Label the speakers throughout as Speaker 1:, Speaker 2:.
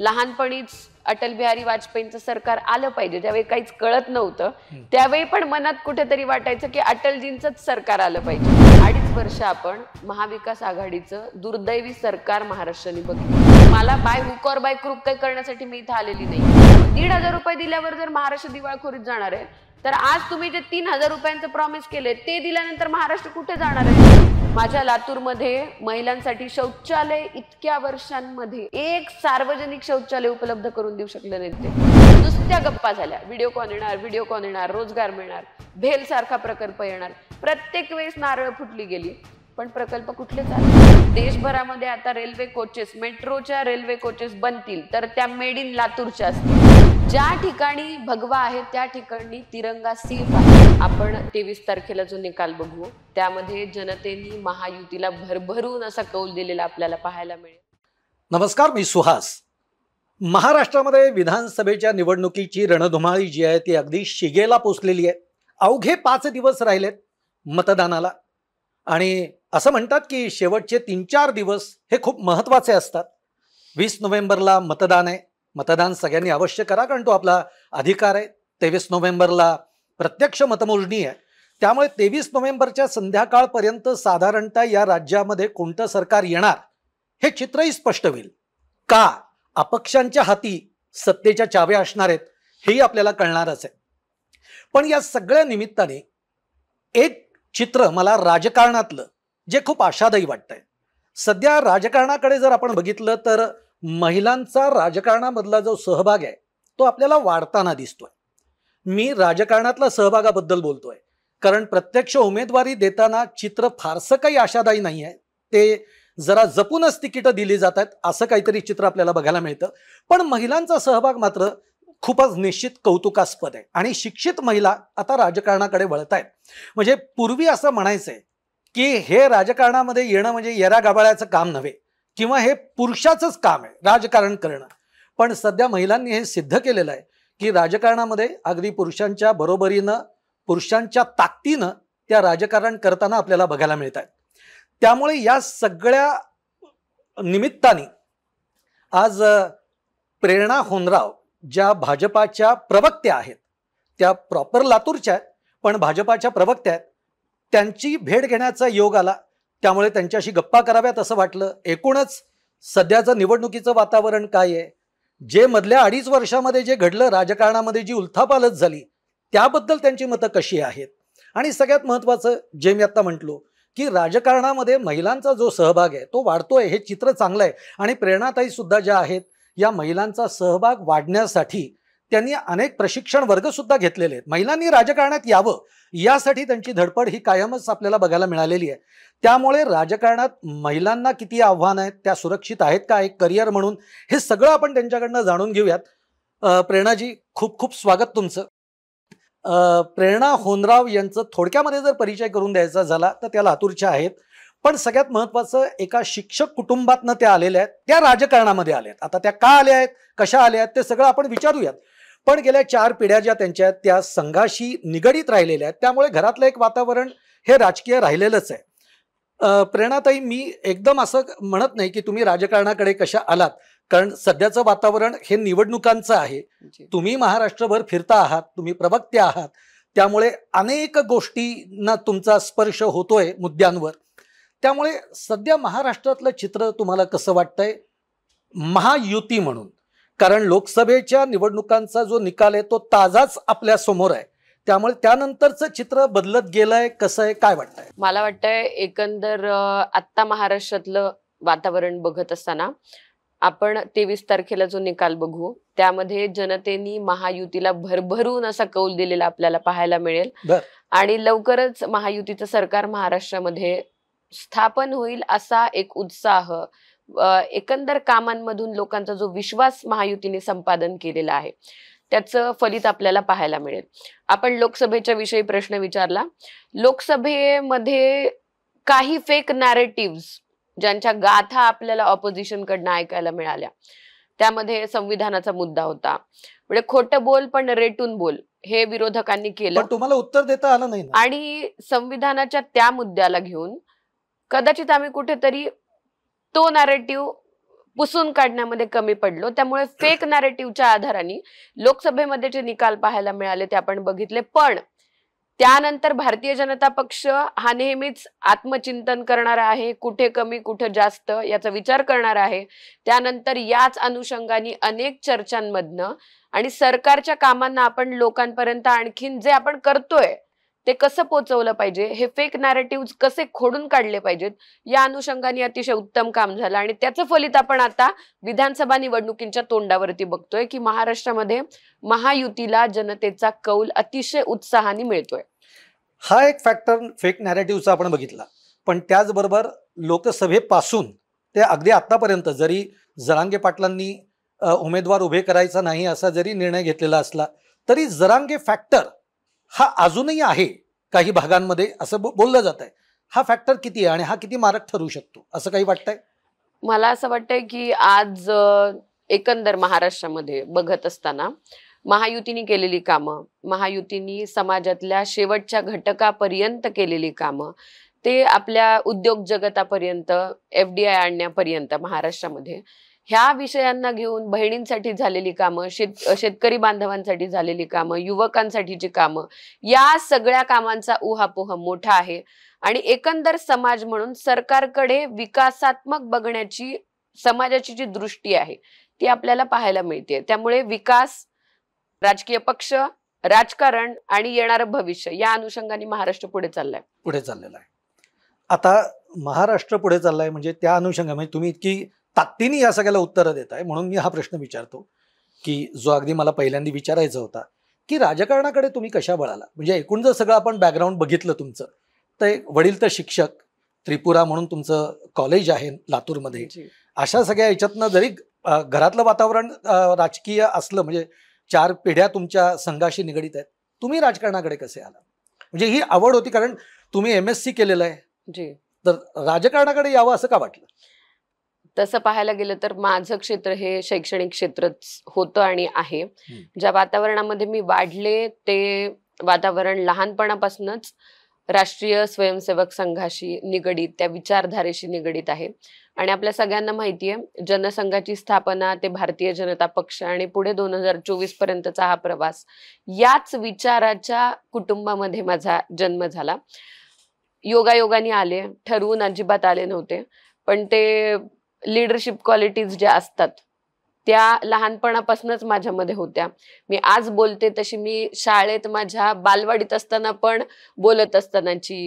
Speaker 1: लहानपणीच अटल बिहारी वाजपेयींचं सरकार आलं पाहिजे ज्यावेळी काहीच कळत नव्हतं त्यावेळी पण मनात कुठेतरी वाटायचं की अटलजींच सरकार आलं पाहिजे अडीच वर्ष आपण महाविकास आघाडीचं दुर्दैवी सरकार महाराष्ट्राने बघितलं मला बाय हुक बाय क्रुप काही करण्यासाठी मी इथं आलेली नाही दीड हजार रुपये दिल्यावर जर महाराष्ट्र दिवाळखोरीत जाणार आहे तर आज तुम्ही जे तीन हजार रुपयांचं प्रॉमिस केले ते दिल्यानंतर महाराष्ट्र कुठे जाणार आहे माझ्या लातूरमध्ये महिलांसाठी शौचालय इतक्या वर्षांमध्ये एक सार्वजनिक शौचालय उपलब्ध करून देऊ शकले नाही ते नुसत्या गप्पा झाल्या व्हिडिओ कॉन येणार व्हिडिओ कॉन येणार रोजगार मिळणार भेल सारखा प्रकल्प येणार प्रत्येक वेळेस नारळ फुटली गेली पण प्रकल्प कुठले चालले देशभरामध्ये आता रेल्वे कोचेस मेट्रोच्या रेल्वे कोचेस बनतील तर त्या मेड इन लातूरच्या असतील ज्या ठिकाणी भगवा आहे त्या ठिकाणी तिरंगा सेफ आहे आपण तेवीस तारखेला जो निकाल बघू त्यामध्ये जनतेने महायुतीला भरभरून असा कौल दिलेला आपल्याला पाहायला मिळेल
Speaker 2: नमस्कार मी सुहास महाराष्ट्रामध्ये विधानसभेच्या निवडणुकीची रणधुमाळी जी आहे ती अगदी शिगेला पोचलेली आहे अवघे पाच दिवस राहिलेत मतदानाला आणि असं म्हणतात की शेवटचे तीन चार दिवस हे खूप महत्वाचे असतात वीस नोव्हेंबरला मतदान आहे मतदान सगळ्यांनी अवश्य करा कारण तो आपला अधिकार आहे तेवीस नोव्हेंबरला प्रत्यक्ष मतमोजणी आहे त्यामुळे तेवीस नोव्हेंबरच्या संध्याकाळपर्यंत साधारणतः या राज्यामध्ये कोणतं सरकार येणार हे चित्रही स्पष्ट होईल का अपक्षांच्या हाती सत्तेच्या चाव्या असणार आहेत हेही आपल्याला कळणारच आहे पण या सगळ्या निमित्ताने एक चित्र मला राजकारणातलं जे खूप आशादायी वाटतंय सध्या राजकारणाकडे जर आपण बघितलं तर महिलांचा राजकारणामधला जो सहभाग आहे तो आपल्याला वाढताना दिसतोय मी राजकारणातला सहभागाबद्दल बोलतोय कारण प्रत्यक्ष उमेदवारी देताना चित्र फारसं काही आशादायी नाही आहे ते जरा जपूनच तिकीटं दिली जात आहेत असं काहीतरी चित्र आपल्याला बघायला मिळतं पण महिलांचा सहभाग मात्र खूपच निश्चित कौतुकास्पद आहे आणि शिक्षित महिला आता राजकारणाकडे वळत आहेत म्हणजे पूर्वी असं म्हणायचंय की हे राजकारणामध्ये येणं म्हणजे येरा गाबाळ्याचं काम नव्हे किंवा हे पुरुषाचंच काम आहे राजकारण करणं पण सध्या महिलांनी हे सिद्ध केलेलं आहे की राजकारणामध्ये अगदी पुरुषांच्या बरोबरीनं पुरुषांच्या ताकदीनं त्या राजकारण करताना आपल्याला बघायला मिळत आहेत त्यामुळे या सगळ्या निमित्ताने आज प्रेरणा होनराव ज्या भाजपाच्या प्रवक्त्या आहेत त्या प्रॉपर लातूरच्या आहेत पण भाजपाच्या प्रवक्त्या आहेत त्यांची भेट घेण्याचा योग आला त्यामुळे त्यांच्याशी गप्पा कराव्यात असं वाटलं एकूणच सध्याचं निवडणुकीचं वातावरण काय आहे जे मधल्या अडीच वर्षामध्ये जे घडलं राजकारणामध्ये जी उलथापालच झाली त्याबद्दल त्यांची मतं कशी आहेत आणि सगळ्यात महत्त्वाचं जे मी आत्ता म्हटलो की राजकारणामध्ये महिलांचा जो सहभाग आहे तो वाढतोय हे चित्र चांगलं आहे आणि प्रेरणाताई सुद्धा ज्या आहेत या महिलांचा सहभाग वाढण्यासाठी त्यांनी अनेक प्रशिक्षण वर्ग सुद्धा घेतलेले आहेत महिलांनी राजकारणात यावं यासाठी त्यांची धडपड ही कायमच आपल्याला बघायला मिळालेली आहे त्यामुळे राजकारणात महिलांना किती आव्हानं आहेत त्या सुरक्षित आहेत का एक करिअर म्हणून हे सगळं आपण त्यांच्याकडनं जाणून घेऊयात प्रेरणाजी खूप खूप स्वागत तुमचं प्रेरणा होनराव यांचं थोडक्यामध्ये जर परिचय करून द्यायचा झाला तर त्या लातूरच्या आहेत पण सगळ्यात महत्वाचं एका शिक्षक कुटुंबातनं त्या आलेल्या आहेत त्या राजकारणामध्ये आल्या आहेत आता त्या का आल्या आहेत कशा आल्या आहेत ते सगळं आपण विचारूयात पण गेल्या चार पिढ्या ज्या त्यांच्या त्या संघाशी निगडीत राहिलेल्या आहेत त्यामुळे घरातलं एक वातावरण हे राजकीय राहिलेलंच आहे प्रेरणाताई मी एकदम असं म्हणत नाही की तुम्ही राजकारणाकडे कशा आलात कारण सध्याचं वातावरण हे निवडणुकांचं आहे तुम्ही महाराष्ट्रभर फिरता आहात तुम्ही प्रवक्ते आहात त्यामुळे अनेक गोष्टींना तुमचा स्पर्श होतोय मुद्द्यांवर त्यामुळे सध्या महाराष्ट्रातलं चित्र तुम्हाला कसं वाटतंय महायुती म्हणून कारण लोकसभेच्या निवडणुकांचा जो निकाल आहे तो ताजाच आपल्या समोर आहे त्यामुळे त्यानंतरचं चित्र बदलत गेलंय कसं आहे काय वाटतंय
Speaker 1: मला वाटतंय एकंदर आत्ता महाराष्ट्रातलं वातावरण बघत असताना आपण तेवीस तारखेला जो निकाल बघू त्यामध्ये जनतेनी महायुतीला भरभरून असा कौल दिलेला आपल्याला पाहायला मिळेल आणि लवकरच महायुतीचं सरकार महाराष्ट्रामध्ये स्थापन होईल असा एक उत्साह एकंदर कामांमधून लोकांचा जो विश्वास महायुतीने संपादन केलेला आहे त्याचं फलित आपल्याला पाहायला मिळेल आपण लोकसभेच्या विषयी प्रश्न विचारला लोकसभेमध्ये काही फेक नॅरेटिव्ह ज्यांच्या गाथा आपल्याला कडनं ऐकायला मिळाल्या त्यामध्ये संविधानाचा मुद्दा होता म्हणजे खोटं बोल पण रेटून बोल हे विरोधकांनी केलं तुम्हाला उत्तर देता आलं नाही आणि संविधानाच्या त्या मुद्द्याला घेऊन कदाचित आम्ही कुठेतरी तो नॅरेटिव्ह पुसून काढण्यामध्ये कमी पडलो त्यामुळे फेक नॅरेटिव्हच्या आधाराने लोकसभेमध्ये जे निकाल पाहायला मिळाले ते आपण बघितले पण त्यानंतर भारतीय जनता पक्ष हा नेहमीच आत्मचिंतन करणार आहे कुठे कमी कुठे जास्त याचा विचार करणार आहे त्यानंतर याच अनुषंगाने अनेक चर्चांमधनं आणि सरकारच्या कामांना आपण लोकांपर्यंत आणखीन जे आपण करतोय ते कसं पोचवलं पाहिजे हे फेक नॅरेटिव्ह कसे खोडून काढले पाहिजेत या अनुषंगाने अतिशय उत्तम काम झालं आणि त्याचं फलित आपण आता विधानसभा निवडणुकींच्या तोंडावरती बघतोय की महाराष्ट्रामध्ये महायुतीला जनतेचा कौल अतिशय उत्साहाने मिळतोय
Speaker 2: हा एक फॅक्टर फेक नॅरेटिव्हचा आपण बघितला पण त्याचबरोबर लोकसभेपासून ते अगदी आत्तापर्यंत जरी जरांगे पाटलांनी उमेदवार उभे करायचा नाही असा जरी निर्णय घेतलेला असला तरी जरांगे फॅक्टर हा अजूनही आहे काही भागांमध्ये असं बोललं जात आहे हा फॅक्टर किती आहे आणि हा किती मारक ठरू शकतो असं काही वाटतंय
Speaker 1: मला असं वाटतंय की आज एकंदर महाराष्ट्रामध्ये बघत असताना महायुतीने केलेली कामं महायुतीने समाजातल्या शेवटच्या घटकापर्यंत केलेली कामं ते आपल्या उद्योग जगतापर्यंत एफ डी आय आणण्यापर्यंत महाराष्ट्रामध्ये ह्या विषयांना घेऊन बहिणींसाठी झालेली कामं शेत शेतकरी बांधवांसाठी झालेली कामं युवकांसाठीची कामं या सगळ्या कामांचा उहापोह मोठा आहे आणि एकंदर समाज म्हणून सरकारकडे विकासात्मक बघण्याची समाजाची जी दृष्टी आहे ती आपल्याला पाहायला मिळते त्यामुळे विकास राजकीय पक्ष राजकारण आणि येणारं भविष्य या अनुषंगाने महाराष्ट्र पुढे चाललाय
Speaker 2: पुढे चाललेला आहे आता महाराष्ट्र पुढे चाललाय म्हणजे त्या अनुषंगाने तुम्ही इतकी ताकदीने या सगळ्याला उत्तरं देत आहे म्हणून मी हा प्रश्न विचारतो की जो अगदी मला पहिल्यांदा विचारायचा होता की राजकारणाकडे तुम्ही कशा वळाला म्हणजे एकूण जर सगळं आपण बॅकग्राऊंड बघितलं तुमचं तर वडील तर शिक्षक त्रिपुरा म्हणून तुमचं कॉलेज आहे लातूरमध्ये अशा सगळ्या याच्यातनं जरी घरातलं वातावरण राजकीय असलं म्हणजे चार पिढ्या तुमच्या संघाशी निगडीत आहेत तुम्ही राजकारणाकडे कसे आला म्हणजे ही आवड होती कारण तुम्ही एम एस सी केलेलं आहे तर राजकारणाकडे यावं असं का वाटलं
Speaker 1: तसं पाहायला गेलं तर माझं क्षेत्र हे शैक्षणिक क्षेत्रच होतं आणि आहे ज्या वातावरणामध्ये मी वाढले ते वातावरण लहानपणापासूनच राष्ट्रीय स्वयंसेवक संघाशी निगडीत त्या विचारधारेशी निगडीत आहे आणि आपल्या सगळ्यांना माहिती आहे जनसंघाची स्थापना ते भारतीय जनता पक्ष आणि पुढे दोन हजार चोवीस पर्यंतचा हा प्रवास याच विचाराच्या कुटुंबामध्ये माझा जन्म झाला योगायोगाने आले ठरवून अजिबात आले नव्हते पण ते लिडरशिप क्वालिटीज ज्या असतात त्या लहानपणापासूनच माझ्यामध्ये होत्या मी आज बोलते तशी मी शाळेत माझ्या बालवाडीत असताना पण बोलत असतानाची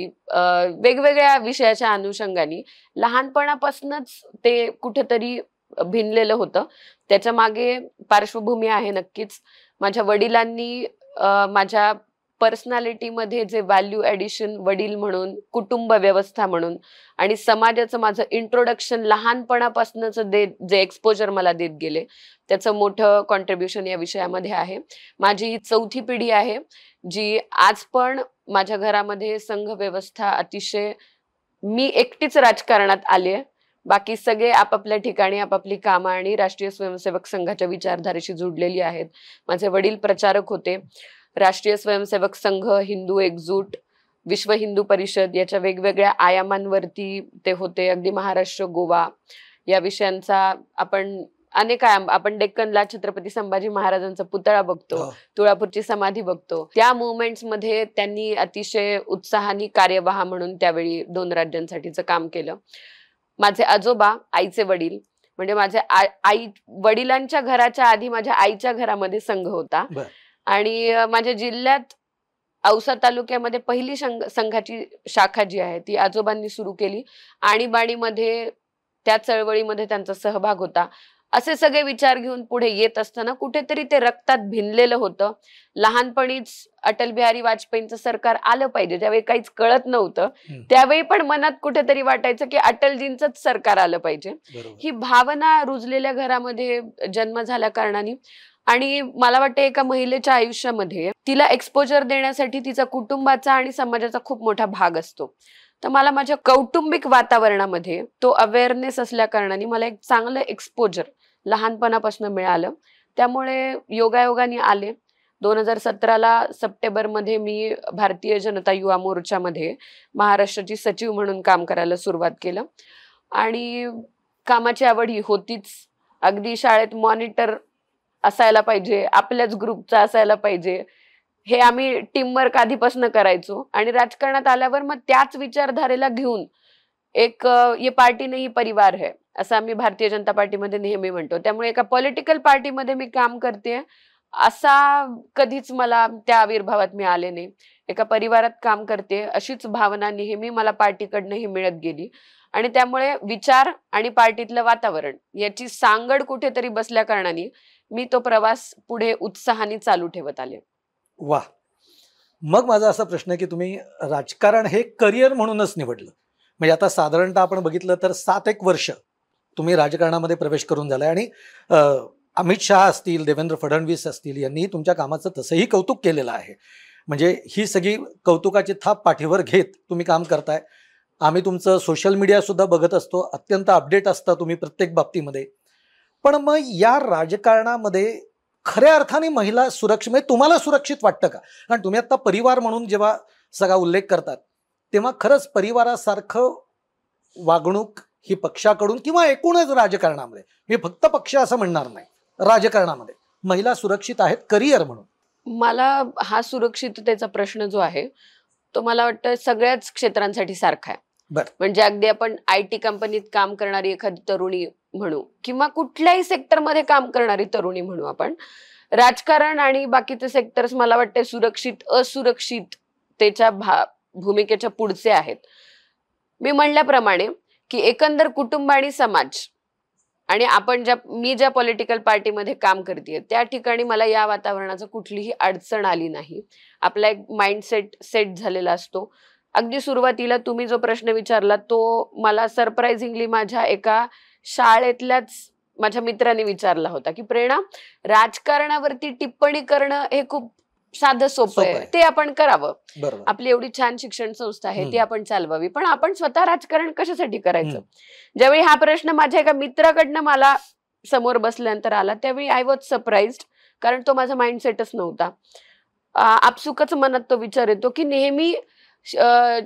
Speaker 1: वेगवेगळ्या विषयाच्या अनुषंगाने लहानपणापासूनच ते कुठेतरी भिनलेलं होतं त्याच्या मागे पार्श्वभूमी आहे नक्कीच माझ्या वडिलांनी माझ्या पर्सनॅलिटीमध्ये जे व्हॅल्यू ॲडिशन वडील म्हणून कुटुंब व्यवस्था म्हणून आणि समाजाचं माझं इंट्रोडक्शन लहानपणापासूनच दे जे एक्सपोजर मला देत गेले त्याचं मोठं कॉन्ट्रीब्युशन या विषयामध्ये आहे माझी ही चौथी पिढी आहे जी आज पण माझ्या घरामध्ये संघ व्यवस्था अतिशय मी एकटीच राजकारणात आले बाकी सगळे आपापल्या ठिकाणी आपापली कामं आणि राष्ट्रीय स्वयंसेवक संघाच्या विचारधारेशी जुडलेली आहेत माझे वडील प्रचारक होते राष्ट्रीय स्वयंसेवक संघ हिंदू एकजूट विश्व हिंदू परिषद याच्या वेगवेगळ्या आयामांवरती ते होते अगदी महाराष्ट्र गोवा या विषयांचा आपण अनेक आयाम आपण डेक्कनला छत्रपती संभाजी महाराजांचा पुतळा बघतो हो. तुळापूरची समाधी बघतो त्या मुवमेंट मध्ये त्यांनी अतिशय उत्साहानी कार्यवाहा म्हणून त्यावेळी दोन राज्यांसाठीचं काम केलं माझे आजोबा आईचे वडील म्हणजे माझ्या आई वडिलांच्या घराच्या आधी माझ्या आईच्या घरामध्ये संघ होता आणि माझ्या जिल्ह्यात औसा तालुक्यामध्ये पहिली संघाची शाखा जी आहे ती आजोबांनी सुरू केली आणीबाणीमध्ये त्या चळवळीमध्ये त्यांचा सहभाग होता असे सगळे विचार घेऊन पुढे येत असताना कुठेतरी ते रक्तात भिनलेलं होतं लहानपणीच अटल बिहारी वाजपेयींचं सरकार आलं पाहिजे ज्यावेळी काहीच कळत नव्हतं त्यावेळी पण मनात कुठेतरी वाटायचं की अटलजींच सरकार आलं पाहिजे ही भावना रुजलेल्या घरामध्ये जन्म झाल्या कारणाने आणि मला वाटतं एका महिलेच्या आयुष्यामध्ये तिला एक्सपोजर देण्यासाठी तिचा कुटुंबाचा आणि समाजाचा खूप मोठा भाग असतो तर मला माझ्या कौटुंबिक वातावरणामध्ये तो अवेअरनेस असल्या कारणाने मला एक चांगलं एक्सपोजर लहानपणापासून मिळालं त्यामुळे योगायोगाने आले दोन हजार सतराला सप्टेंबरमध्ये मी भारतीय जनता युवा मोर्चामध्ये महाराष्ट्राची सचिव म्हणून काम करायला सुरुवात केलं आणि कामाची आवड ही होतीच अगदी शाळेत मॉनिटर असायला पाहिजे आपल्याच ग्रुपचा असायला पाहिजे हे आम्ही टीमवर्क आधीपासून करायचो आणि राजकारणात आल्यावर मग त्याच विचारधारेला घेऊन एक ये पार्टी नाही परिवार है असं आम्ही भारतीय जनता पार्टीमध्ये नेहमी म्हणतो त्यामुळे एका पॉलिटिकल पार्टीमध्ये मी काम करते असा कधीच मला त्या आविर्भावात मी आले नाही एका परिवारात काम करते अशीच भावना नेहमी मला पार्टीकडनंही मिळत गेली आणि त्यामुळे विचार आणि पार्टीतलं वातावरण याची सांगड कुठेतरी बसल्या कारणाने मी तो प्रवास पुढे उत्साहाने चालू ठेवत आले
Speaker 2: वा मग माझा असा प्रश्न की तुम्ही राजकारण हे करिअर म्हणूनच निवडलं म्हणजे आता साधारणतः आपण बघितलं तर सात एक वर्ष तुम्ही राजकारणामध्ये प्रवेश करून झालाय आणि अमित शहा असतील देवेंद्र फडणवीस असतील यांनी तुमच्या कामाचं तसंही कौतुक केलेलं आहे म्हणजे ही सगळी कौतुकाची थाप पाठीवर घेत तुम्ही काम करताय आम्ही तुमचं सोशल मीडियासुद्धा बघत असतो अत्यंत अपडेट असता तुम्ही प्रत्येक बाबतीमध्ये पण मग या राजकारणामध्ये खऱ्या अर्थाने महिला सुरक्षित म्हणजे तुम्हाला सुरक्षित वाटतं का कारण तुम्ही आता परिवार म्हणून जेव्हा सगळा उल्लेख करतात तेव्हा खरंच परिवारासारखं वागणूक ही पक्षाकडून किंवा एकूणच राजकारणामध्ये मी फक्त पक्ष असं म्हणणार नाही राजकारणामध्ये महिला सुरक्षित आहेत करिअर म्हणून
Speaker 1: मला हा सुरक्षिततेचा प्रश्न जो आहे तो मला वाटतं सगळ्याच क्षेत्रांसाठी सारखा आहे म्हणजे अगदी आपण आय टी कंपनीत काम करणारी एखादी तरुणी म्हणू किंवा कुठल्याही सेक्टरमध्ये काम करणारी तरुणी म्हणू आपण राजकारण आणि बाकीचे सेक्टर्स मला वाटते सुरक्षित असुरक्षित त्याच्या भूमिकेच्या पुढचे आहेत मी म्हणल्याप्रमाणे की एकंदर कुटुंब आणि समाज आणि आपण ज्या मी ज्या पॉलिटिकल पार्टीमध्ये काम करते त्या ठिकाणी मला या वातावरणाचं कुठलीही अडचण आली नाही आपला एक माइंडसेट सेट झालेला असतो अगदी सुरुवातीला तुम्ही जो प्रश्न विचारला तो मला सरप्राइझिंगली माझ्या एका शाळेतल्याच माझ्या मित्राने विचारला होता की प्रेरणा राजकारणावरती टिप्पणी करणं हे खूप साधं सोपं आहे ते आपण करावं आपली एवढी छान शिक्षण संस्था आहे ती आपण चालवावी पण आपण स्वतः राजकारण कशासाठी करायचं ज्यावेळी हा प्रश्न माझ्या एका मित्राकडनं मला समोर बसल्यानंतर आला त्यावेळी आय वॉज सरप्राईज कारण तो माझा माइंडसेटच नव्हता आपसुकच मनात तो विचार येतो की नेहमी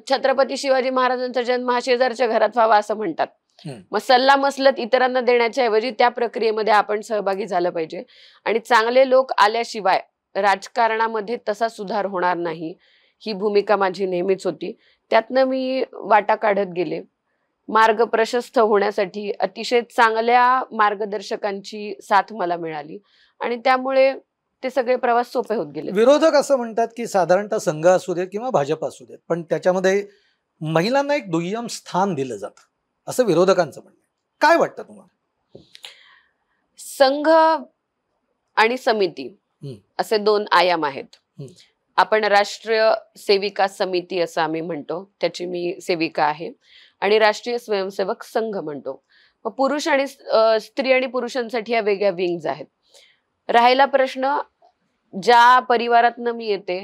Speaker 1: छत्रपती शिवाजी महाराजांचा जन्म हा शेजारच्या घरात व्हावा असं म्हणतात मग सल्ला मसलत इतरांना देण्याच्या ऐवजी त्या प्रक्रियेमध्ये आपण सहभागी झालं पाहिजे आणि चांगले लोक आल्याशिवाय राजकारणामध्ये तसा सुधार होणार नाही ही भूमिका माझी नेहमीच होती त्यातनं मी वाटा काढत गेले मार्ग प्रशस्त होण्यासाठी अतिशय चांगल्या मार्गदर्शकांची साथ मला मिळाली आणि त्यामुळे ते सगळे प्रवास सोपे होत गेले
Speaker 2: विरोधक असं म्हणतात की साधारणतः संघ असू दे किंवा भाजप असू देत पण त्याच्यामध्ये महिलांना एक दुय्यम स्थान दिलं जातं असं विरोधकांचं म्हणणं काय वाटतं तुम्हाला
Speaker 1: संघ आणि समिती असे दोन आयाम आहेत आपण राष्ट्रीय सेविका समिती असं आम्ही म्हणतो त्याची मी सेविका आहे आणि राष्ट्रीय स्वयंसेवक संघ म्हणतो मग पुरुष आणि स्त्री आणि पुरुषांसाठी या वेगळ्या विंग्ज आहेत राहिला प्रश्न ज्या परिवारातनं मी येते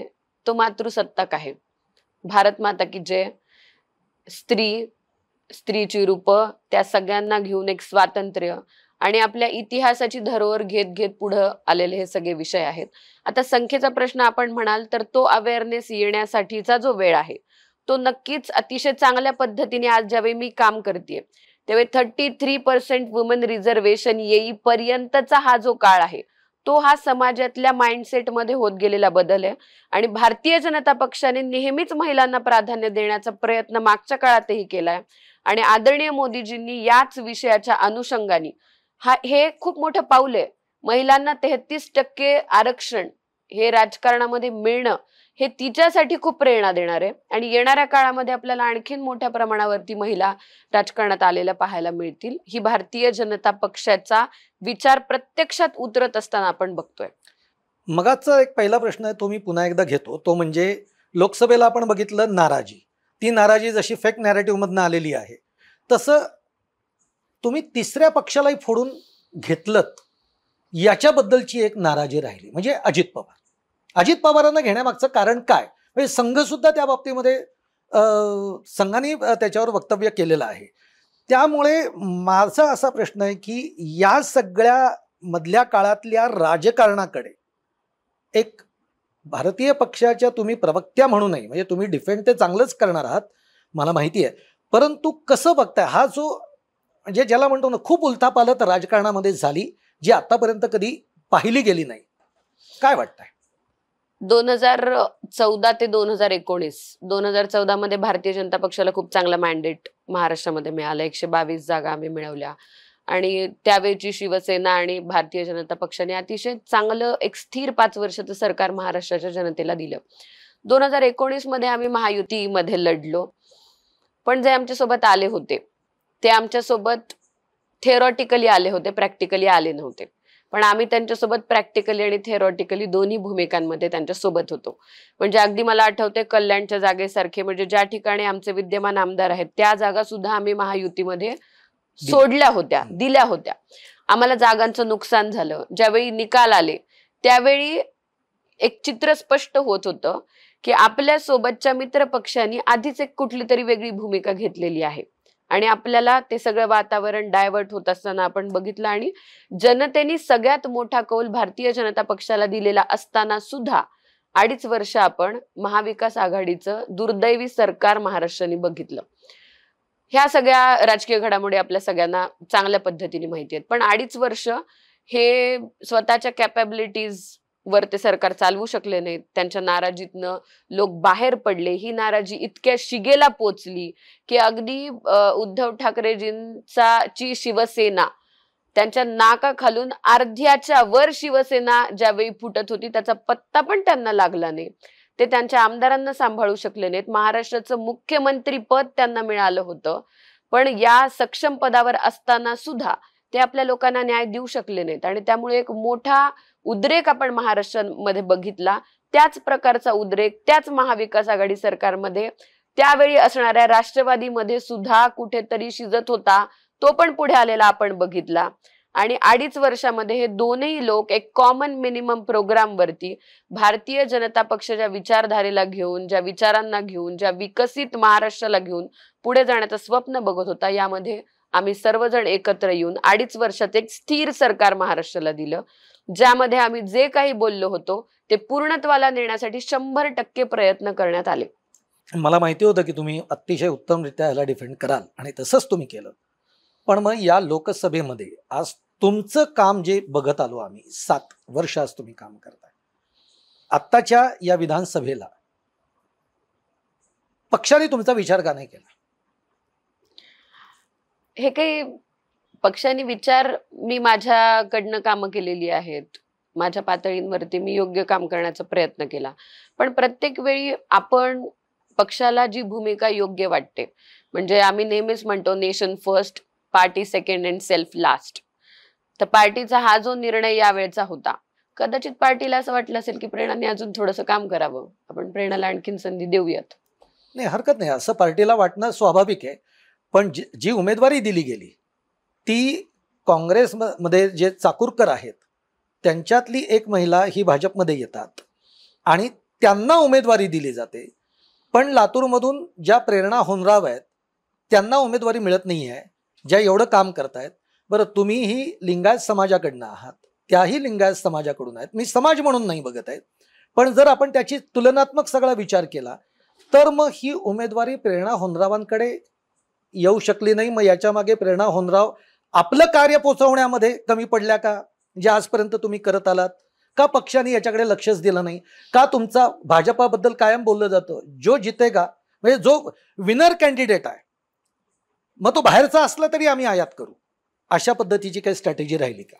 Speaker 1: तो मातृसत्ताक आहे भारत माता की जय स्त्री स्त्रीची रूपं त्या सगळ्यांना घेऊन एक स्वातंत्र्य आणि आपल्या इतिहासाची धरोहर घेत घेत पुढं आलेले हे सगळे विषय आहेत आता संख्येचा प्रश्न आपण म्हणाल तर तो अवेअरनेस येण्यासाठीचा जो वेळ आहे तो नक्कीच अतिशय चांगल्या पद्धतीने आज ज्यावेळी मी काम करते त्यावेळी thirty three percent woman reservation येईपर्यंतचा हा जो काळ आहे तो हा समाजातल्या माइंडसेटमध्ये होत गेलेला बदल आहे आणि भारतीय जनता पक्षाने नेहमीच महिलांना प्राधान्य देण्याचा प्रयत्न मागच्या काळातही केलाय आणि आदरणीय मोदीजींनी याच विषयाच्या अनुषंगाने हा हे खूप मोठं पाऊल आहे महिलांना तेहतीस टक्के आरक्षण हे राजकारणामध्ये मिळणं हे तिच्यासाठी खूप प्रेरणा देणार आहे आणि येणाऱ्या काळामध्ये आपल्याला आणखीन मोठ्या प्रमाणावरती महिला राजकारणात आलेल्या पाहायला मिळतील ही भारतीय जनता पक्षाचा विचार प्रत्यक्षात उतरत असताना आपण बघतोय
Speaker 2: मगाचा एक पहिला प्रश्न आहे तो मी पुन्हा एकदा घेतो तो म्हणजे लोकसभेला आपण बघितलं नाराजी ती नाराजी जशी फेक नॅरेटिव्हमधनं आलेली आहे तसं तुम्ही तिसऱ्या पक्षालाही फोडून घेतलं याच्याबद्दलची एक नाराजी राहिली म्हणजे अजित पवार अजित पवारांना घेण्यामागचं कारण काय म्हणजे संघ सुद्धा त्या बाबतीमध्ये संघाने त्याच्यावर वक्तव्य केलेलं आहे त्यामुळे माझा असा प्रश्न आहे की या सगळ्या मधल्या काळातल्या राजकारणाकडे एक भारतीय पक्षाच्या तुम्ही प्रवक्त्या म्हणूनही म्हणजे तुम्ही डिफेंड ते चांगलंच करणार आहात मला माहिती आहे परंतु कसं बघताय हा जो म्हणजे ज्याला म्हणतो ना खूप उलथापालत राजकारणामध्ये झाली जी आतापर्यंत कधी पाहिली गेली नाही काय वाटतंय
Speaker 1: दोन हजार चौदा ते दोन हजार एकोणीस दोन हजार चौदा मध्ये भारतीय जनता पक्षाला खूप चांगला मॅन्डेट महाराष्ट्रामध्ये मिळाला एकशे बावीस जागा आम्ही मिळवल्या आणि त्यावेळची शिवसेना आणि भारतीय जनता पक्षाने अतिशय चांगलं एक स्थिर पाच वर्षाचं सरकार महाराष्ट्राच्या जनतेला दिलं दोन हजार एकोणीस मध्ये आम्ही महायुतीमध्ये लढलो पण जे आमच्यासोबत आले होते ते आमच्यासोबत थेरॉटिकली आले होते प्रॅक्टिकली आले नव्हते पण आम्ही त्यांच्यासोबत प्रॅक्टिकली आणि थेरॉटिकली दोन्ही भूमिकांमध्ये त्यांच्यासोबत होतो म्हणजे अगदी मला आठवते कल्याणच्या जागेसारखे म्हणजे ज्या ठिकाणी आमचे विद्यमान आमदार आहेत त्या जागा सुद्धा आम्ही महायुतीमध्ये सोडल्या होत्या दिल्या होत्या आम्हाला जागांचं नुकसान झालं ज्यावेळी निकाल आले त्यावेळी एक चित्र स्पष्ट होत होतं की आपल्या सोबतच्या मित्र पक्षांनी आधीच एक कुठली तरी वेगळी भूमिका घेतलेली आहे आणि आपल्याला ते सगळं वातावरण डायव्हर्ट होत असताना आपण बघितलं आणि जनतेने सगळ्यात मोठा कौल भारतीय जनता पक्षाला दिलेला असताना सुद्धा अडीच वर्ष आपण महाविकास आघाडीचं दुर्दैवी सरकार महाराष्ट्राने बघितलं ह्या सगळ्या राजकीय घडामोडी आपल्या सगळ्यांना चांगल्या पद्धतीने माहिती आहेत पण अडीच वर्ष हे स्वतःच्या कॅपॅबिलिटीज वर ते सरकार चालवू शकले नाहीत त्यांच्या नाराजीतनं लोक बाहेर पडले ही नाराजी इतक्या शिगेला पोचली की अगदी उद्धव ठाकरेजींचा ची शिवसेना त्यांच्या नाका खालून अर्ध्याच्या वर शिवसेना ज्यावेळी फुटत होती त्याचा पत्ता पण त्यांना लागला नाही ते त्यांच्या आमदारांना सांभाळू शकले नाहीत महाराष्ट्राचं मुख्यमंत्री पद त्यांना मिळालं होतं पण या सक्षम पदावर असताना सुद्धा ते आपल्या लोकांना न्याय देऊ शकले नाहीत आणि त्यामुळे एक मोठा उद्रेक आपण महाराष्ट्रामध्ये बघितला त्याच प्रकारचा उद्रेक त्याच महाविकास आघाडी सरकारमध्ये त्यावेळी असणाऱ्या राष्ट्रवादीमध्ये सुद्धा कुठेतरी शिजत होता तो पण पुढे आलेला आपण बघितला आणि अडीच वर्षामध्ये हे दोनही लोक एक कॉमन मिनिमम प्रोग्रामवरती भारतीय जनता पक्षाच्या विचारधारेला घेऊन ज्या विचारांना घेऊन ज्या विकसित महाराष्ट्राला घेऊन पुढे जाण्याचं स्वप्न बघत होता यामध्ये आम्ही सर्वजण एकत्र येऊन अडीच वर्षात एक स्थिर सरकार महाराष्ट्राला दिलं ज्यामध्ये आम्ही जे काही बोललो होतो ते पूर्णत्वाला नेण्यासाठी शंभर टक्के प्रयत्न करण्यात
Speaker 2: आले मला माहिती होतं की तुम्ही अतिशय उत्तमरित्या ह्याला डिफेंड कराल आणि तसंच तुम्ही केलं पण मग या लोकसभेमध्ये आज तुमचं काम जे बघत आलो आम्ही सात वर्ष आज तुम्ही काम करताय आत्ताच्या या विधानसभेला पक्षाने तुमचा विचार का नाही केला
Speaker 1: हे काही पक्षाने विचार मी माझ्याकडनं कामं केलेली आहेत माझ्या पातळींवरती मी योग्य काम करण्याचा प्रयत्न केला पण प्रत्येक वेळी आपण पक्षाला जी भूमिका योग्य वाटते म्हणजे आम्ही नेहमीच म्हणतो nation first party second and self last तर पार्टीचा हा जो निर्णय यावेळेचा होता कदाचित पार्टीला असं वाटलं असेल की प्रेरणाने अजून थोडंसं काम करावं आपण प्रेरणाला आणखीन संधी देऊयात
Speaker 2: नाही हरकत नाही असं पार्टीला वाटणं स्वाभाविक आहे पण जी जी उमेदवारी दिली गेली ती काँग्रेसमध्ये जे चाकूरकर आहेत त्यांच्यातली एक महिला ही भाजपमध्ये येतात आणि त्यांना उमेदवारी दिली जाते पण लातूरमधून ज्या प्रेरणा होनराव आहेत त्यांना उमेदवारी मिळत नाही आहे ज्या एवढं काम करतायत बरं तुम्ही ही लिंगायत समाजाकडनं आहात त्याही लिंगायत समाजाकडून आहेत मी समाज म्हणून नाही बघत आहेत पण जर आपण त्याची तुलनात्मक सगळा विचार केला तर मग ही उमेदवारी प्रेरणा होनरावांकडे येऊ शकली नाही मग याच्या मागे प्रेरणा होनराव आपलं कार्य पोचवण्यामध्ये कमी पडल्या का जे आजपर्यंत तुम्ही करत आलात का पक्षाने याच्याकडे लक्षच दिलं नाही का तुमचा भाजपाबद्दल कायम बोललं जातं जो जिते का म्हणजे जो विनर कॅन्डिडेट आहे मग तो बाहेरचा असला तरी आम्ही आयात करू अशा पद्धतीची काही स्ट्रॅटेजी राहिली का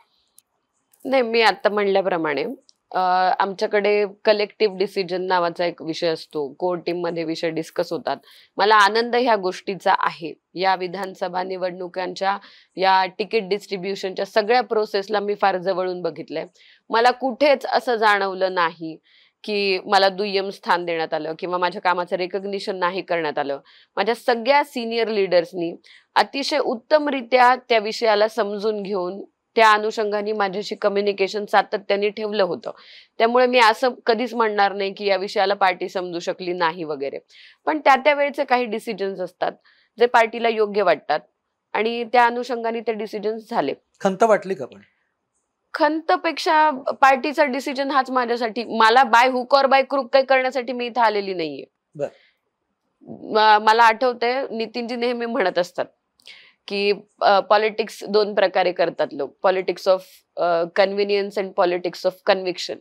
Speaker 1: नाही मी आता म्हणल्याप्रमाणे आमच्याकडे कलेक्टिव्ह डिसिजन नावाचा एक विषय असतो कोर टीम मध्ये विषय डिस्कस होतात मला आनंद ह्या गोष्टीचा आहे या विधानसभा निवडणुकांच्या या तिकीट डिस्ट्रीब्युशनच्या सगळ्या प्रोसेसला मी फार जवळून बघितलंय मला कुठेच असं जाणवलं नाही की मला दुय्यम स्थान देण्यात आलं किंवा माझ्या कामाचं रेकग्निशन नाही करण्यात आलं माझ्या सगळ्या सिनियर लिडर्सनी अतिशय उत्तमरित्या त्या विषयाला समजून घेऊन त्या अनुषंगाने माझ्याशी कम्युनिकेशन सातत्याने ठेवलं होतं त्यामुळे मी असं कधीच म्हणणार नाही की या विषयाला पार्टी समजू शकली नाही वगैरे पण त्या त्या वेळेचे काही डिसिजन्स असतात जे पार्टीला योग्य वाटतात आणि त्या अनुषंगाने ते डिसिजन्स झाले
Speaker 2: खंत वाटली का पण
Speaker 1: खंतपेक्षा पार्टीचा डिसिजन हाच माझ्यासाठी मला by hook or by crook काही करण्यासाठी मी इथं आलेली नाहीये मला आठवतंय नितीनजी नेहमी म्हणत असतात की पॉलिटिक्स दोन प्रकारे करतात लोक politics of convenience and politics of conviction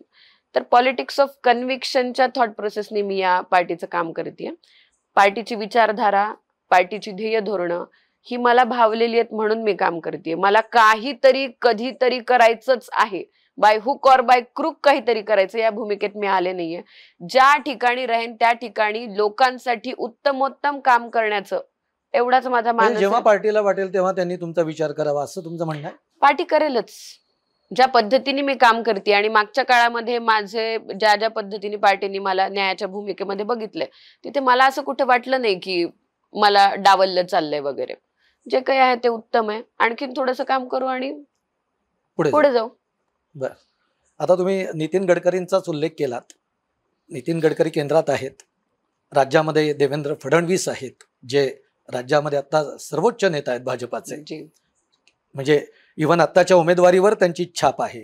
Speaker 1: तर पॉलिटिक्स ऑफ कन्व्हिक्शनच्या थॉट प्रोसेसने मी या पार्टीचं काम करते पार्टीची विचारधारा पार्टीची ध्येय धोरणं ही मला भावलेली आहेत म्हणून मी काम करते मला काहीतरी कधीतरी करायचंच आहे by hook or by crook काहीतरी करायचं या भूमिकेत मी आले नाहीये ज्या ठिकाणी राहीन त्या ठिकाणी लोकांसाठी उत्तमोत्तम काम करण्याचं एवढाच माझा म्हणजे मान जेव्हा
Speaker 2: पार्टीला वाटेल तेव्हा त्यांनी तुमचा विचार करावा असं तुमचं म्हणणं
Speaker 1: पार्टी करेलच ज्या पद्धतीने मी काम करते आणि मागच्या काळामध्ये माझे ज्या ज्या पद्धतीने पार्टीने मला न्यायाच्या भूमिकेमध्ये बघितलंय तिथे मला असं कुठे वाटलं नाही की मला डावललं चाललंय वगैरे जे काही आहे ते उत्तम आहे आणखीन थोडस काम करू आणि
Speaker 2: पुढे जाऊ बर आता तुम्ही नितीन गडकरींचाच उल्लेख केलात नितीन गडकरी केंद्रात आहेत राज्यामध्ये देवेंद्र फडणवीस आहेत जे राज्यामध्ये आता सर्वोच्च नेता आहेत भाजपाचे म्हणजे इव्हन आत्ताच्या उमेदवारीवर त्यांची छाप आहे